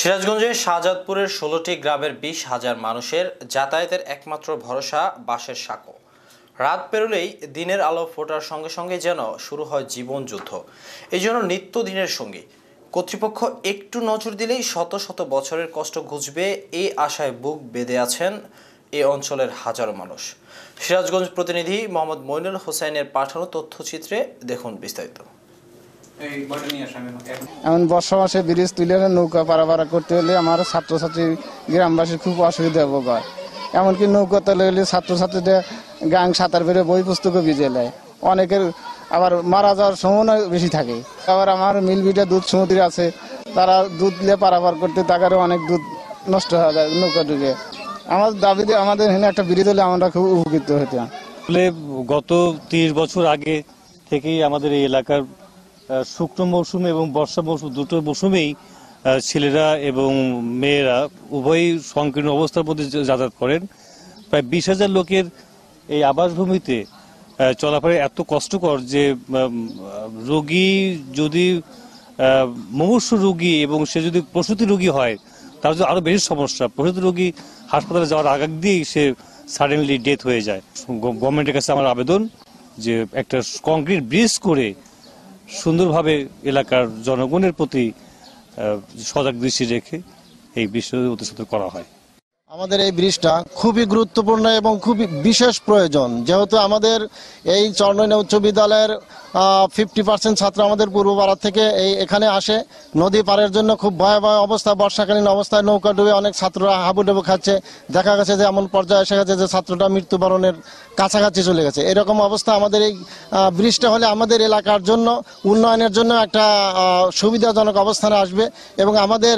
সিরাজগঞ্জের শাহজাদপুরের ষোলোটি গ্রামের বিশ হাজার মানুষের যাতায়াতের একমাত্র ভরসা বাসের সাঁকো রাত পেরোলেই দিনের আলো ফোটার সঙ্গে সঙ্গে যেন শুরু হয় জীবন যুদ্ধ এই জন্য নিত্য দিনের সঙ্গী কর্তৃপক্ষ একটু নজর দিলেই শত শত বছরের কষ্ট ঘুচবে এই আশায় বুক বেঁধে আছেন এ অঞ্চলের হাজারো মানুষ সিরাজগঞ্জ প্রতিনিধি মোহাম্মদ মইনুল হোসাইনের পাঠানো তথ্যচিত্রে দেখুন বিস্তারিত এমন বর্ষা মাসে ব্রিজ তুলে নৌকা পারাপারা করতে হলে আমার ছাত্রছাত্রী গ্রামবাসীর খুব অসুবিধা উপকার এমনকি নৌকা তলে হলে ছাত্রছাত্রীদের গাং সাঁতার বেড়ে বই পুস্তকও ভিজে নেয় অনেকের আবার মারা যাওয়ার সম্ভাবনা বেশি থাকে আবার আমার মিলবিটা দুধ সমুদ্র আছে তারা দুধ নিয়ে পারাপার করতে তাকারে অনেক দুধ নষ্ট হয়ে যায় নৌকা ঢুকে আমার দাবিতে আমাদের এখানে একটা ব্রিজ হলে আমরা খুব উপকৃত হতাম গত তিরিশ বছর আগে থেকেই আমাদের এই এলাকার শুকনো মৌসুম এবং বর্ষা মৌসুম দুটো মৌসুমেই ছেলেরা এবং মেয়েরা উভয়ই সংকীর্ণ অবস্থার মধ্যে যাতায়াত করেন প্রায় বিশ হাজার লোকের এই আবাসভূমিতে চলাফেরা এত কষ্টকর যে রোগী যদি মুমূর্ষ রোগী এবং সে যদি প্রসূতি রোগী হয় তার জন্য আরও বেশি সমস্যা প্রসূতি রোগী হাসপাতালে যাওয়ার আগাগ দিয়েই সে সাডেনলি ডেথ হয়ে যায় গভর্নমেন্টের কাছে আমার আবেদন যে একটা কংক্রিট ব্রিজ করে সুন্দরভাবে এলাকার জনগণের প্রতি সজাগ দৃষ্টি রেখে এই বিষয়ে অতি করা হয় আমাদের এই ব্রিজটা খুবই গুরুত্বপূর্ণ এবং খুবই বিশেষ প্রয়োজন যেহেতু আমাদের এই চরনৈনা উচ্চ বিদ্যালয়ের ফিফটি পার্সেন্ট ছাত্র আমাদের পূর্ব পাড়ার থেকে এই এখানে আসে নদী পারের জন্য খুব ভয়াবহ অবস্থা বর্ষাকালীন অবস্থায় নৌকা ডুবে অনেক ছাত্ররা হাবুডুবু খাচ্ছে দেখা গেছে যে এমন পর্যায়ে এসে গেছে যে ছাত্রটা মৃত্যুবরণের কাছাকাছি চলে গেছে এরকম অবস্থা আমাদের এই ব্রিজটা হলে আমাদের এলাকার জন্য উন্নয়নের জন্য একটা সুবিধাজনক অবস্থানে আসবে এবং আমাদের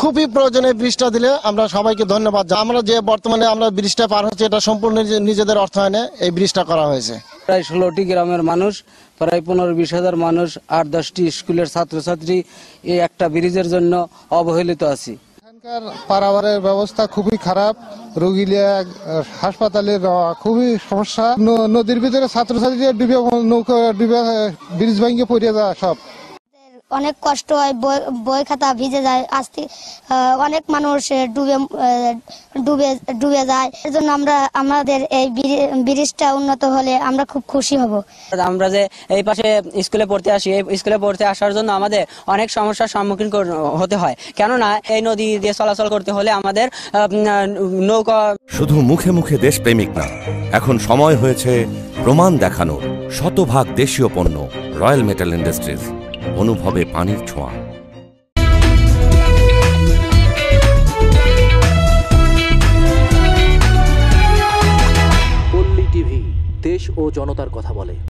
খুবই প্রয়োজনে ব্রিজটা দিলে আমরা সবাইকে ধন্যবাদ ধন্যবাদ আমরা যে বর্তমানে আমরা ব্রিজটা পার হচ্ছে এটা সম্পূর্ণ নিজেদের অর্থায়নে এই ব্রিজটা করা হয়েছে প্রায় ষোলোটি গ্রামের মানুষ প্রায় পনেরো বিশ হাজার মানুষ আট দশটি স্কুলের ছাত্রছাত্রী এই একটা ব্রিজের জন্য অবহেলিত আছি এখানকার পারাবারের ব্যবস্থা খুবই খারাপ রুগিলিয়া হাসপাতালে খুবই সমস্যা নদীর ভিতরে ছাত্রছাত্রীদের ডুবে নৌকা ডুবে ব্রিজ ভাঙ্গে পড়িয়ে দেওয়া সব অনেক কষ্ট হয় বই খাতা ভিজে যায় আস্তে অনেক মানুষ ডুবে ডুবে ডুবে যায় এর জন্য আমরা আমাদের এই ব্রিজটা উন্নত হলে আমরা খুব খুশি হব আমরা যে এই পাশে স্কুলে পড়তে আসি এই স্কুলে পড়তে আসার জন্য আমাদের অনেক সমস্যার সম্মুখীন হতে হয় কেননা এই নদী দিয়ে চলাচল করতে হলে আমাদের নৌকা শুধু মুখে মুখে দেশপ্রেমিক না এখন সময় হয়েছে প্রমাণ দেখানোর শতভাগ দেশীয় পণ্য রয়্যাল মেটাল ইন্ডাস্ট্রিজ অনুভবে পানির ছোঁয়া দেশ ও জনতার কথা বলে